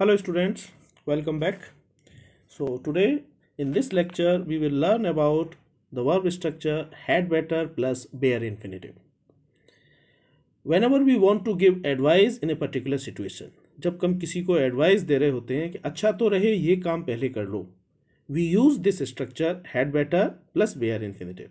hello students welcome back so today in this lecture we will learn about the verb structure had better plus bare infinitive whenever we want to give advice in a particular situation जब kam किसी को advice दे रहे होते हैं कि अच्छा तो रहे ये काम पहले कर लो We use this structure "had better" plus bare infinitive,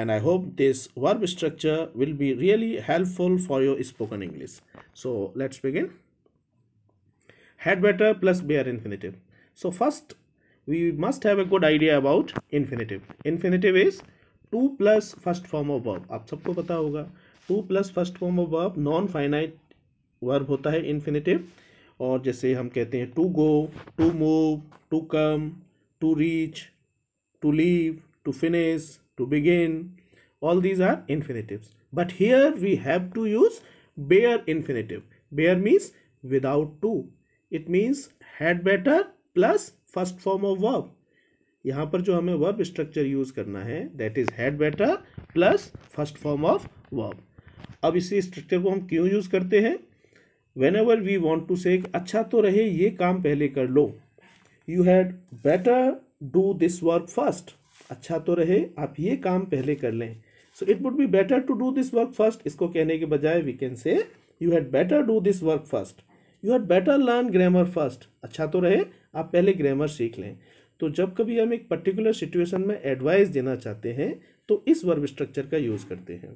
and I hope this verb structure will be really helpful for your spoken English. So let's begin head better plus bare infinitive so first we must have a good idea about infinitive infinitive is 2 plus first form of verb aap sabko pata hoga 2 plus first form of verb non finite verb hota hai infinitive aur jaise hum kehte hain to go to move to come to reach to leave to finish to begin all these are infinitives but here we have to use bare infinitive bare means without to it means had better plus first form of verb यहाँ पर जो हमें verb structure use करना है that is had better plus first form of verb अब इसी structure को हम क्यों यूज करते हैं whenever we want to say अच्छा तो रहे ये काम पहले कर लो you had better do this work first अच्छा तो रहे आप ये काम पहले कर लें सो it would be better to do this work first इसको कहने के बजाय we can say you had better do this work first you are better learn grammar first अच्छा तो रहे आप पहले ग्रामर सीख लें तो जब कभी हम एक पर्टिकुलर सिचुएशन में एडवाइस देना चाहते हैं तो इस वर्ब स्ट्रक्चर का यूज़ करते हैं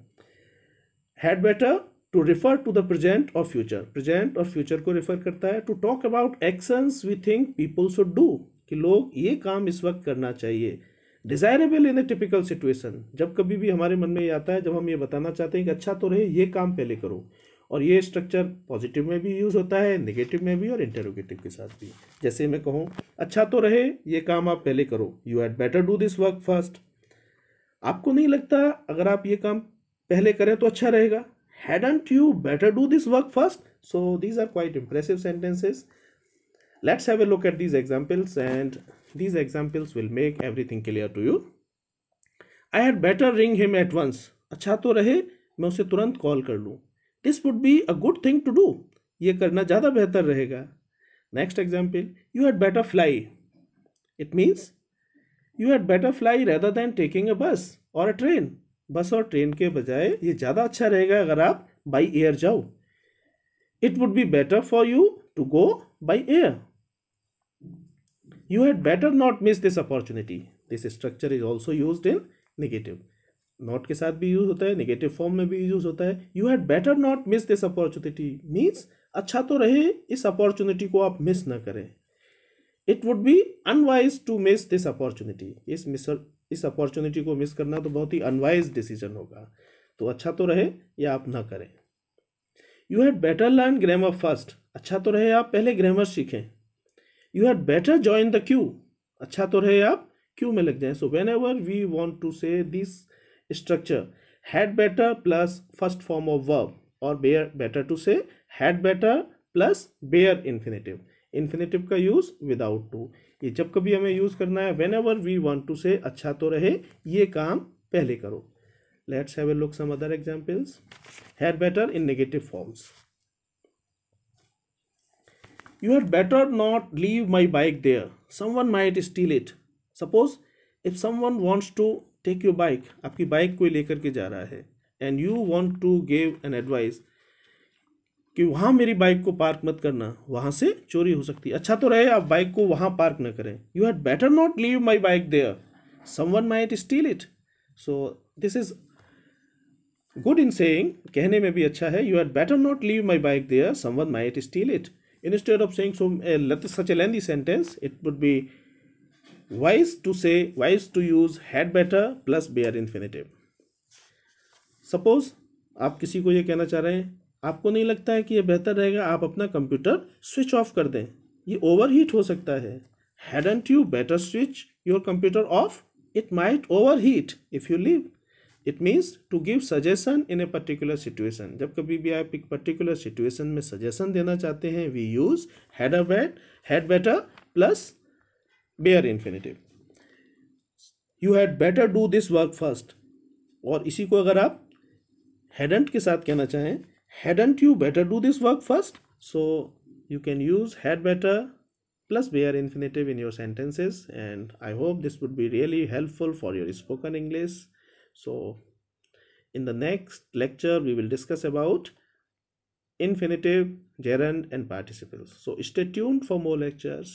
had better to refer to the present और फ्यूचर प्रेजेंट और फ्यूचर को रिफर करता है to talk about actions we think people should do कि लोग ये काम इस वक्त करना चाहिए desirable in a typical situation जब कभी भी हमारे मन में ये आता है जब हम ये बताना चाहते हैं कि अच्छा तो रहे ये काम पहले करो और ये स्ट्रक्चर पॉजिटिव में भी यूज़ होता है नेगेटिव में भी और इंटरोगेटिव के साथ भी जैसे मैं कहूँ अच्छा तो रहे ये काम आप पहले करो you had better do this work first आपको नहीं लगता अगर आप ये काम पहले करें तो अच्छा रहेगा and you better do this work first so these are quite impressive sentences let's have a look at these examples and these examples will make everything clear to you I had better ring him at once अच्छा तो रहे मैं उसे तुरंत call कर लूँ this would be a good thing to do ये करना ज़्यादा बेहतर रहेगा next example you had better fly it means you had better fly rather than taking a bus और अ ट्रेन बस और ट्रेन के बजाय ये ज़्यादा अच्छा रहेगा अगर आप बाई एयर जाओ it would be better for you to go by air you had better not miss this opportunity this structure is also use in negative not के साथ भी यूज होता है नेगेटिव फॉर्म में भी यूज होता है you had better not miss this opportunity means अच्छा तो रहे इस अपॉर्चुनिटी को आप मिस ना करें it would be unwise to miss this opportunity इस मिस इस अपॉर्चुनिटी को मिस करना तो बहुत ही अनवाइज डिसीजन होगा तो अच्छा तो रहे या आप ना करें you had better learn grammar first अच्छा तो रहे आप पहले ग्रामर सीखें you had better join the queue अच्छा तो रहे आप क्यू में लग जाए so whenever we want to say this structure had better plus first form of verb और bare better to say had better plus bare infinitive infinitive का use without to ये जब कभी हमें यूज करना है when whenever we want to say अच्छा तो रहे ये काम पहले करो let's have a look some other examples had better in negative forms you had better not leave my bike there someone might steal it suppose if someone wants to take your bike आपकी bike कोई लेकर के जा रहा है and you want to gave an advice कि वहाँ मेरी बाइक को पार्क मत करना वहाँ से चोरी हो सकती है अच्छा तो रहे आप बाइक को वहाँ पार्क ना करें you had better not leave my bike there someone might steal it so this is good in saying कहने में भी अच्छा है you had better not leave my bike there someone might steal it in of saying so uh, such a lengthy sentence it would be wise to say wise to use had better plus bare infinitive suppose आप किसी को ये कहना चाह रहे हैं आपको नहीं लगता है कि ये बेहतर रहेगा आप अपना कंप्यूटर स्विच ऑफ कर दें ये ओवर हीट हो सकता है hadn't you better switch your computer off it might overheat if you leave it means to give suggestion in a particular situation जब कभी भी आप एक पर्टिकुलर सिचुएशन में सजेशन देना चाहते हैं we use had a bat had better plus bare infinitive. You had better do this work first. और इसी को अगर आप हैडेंट के साथ कहना चाहें hadn't you better do this work first. so you can use had better plus bare infinitive in your sentences and i hope this would be really helpful for your spoken english so in the next lecture we will discuss about infinitive gerund and participles so stay tuned for more lectures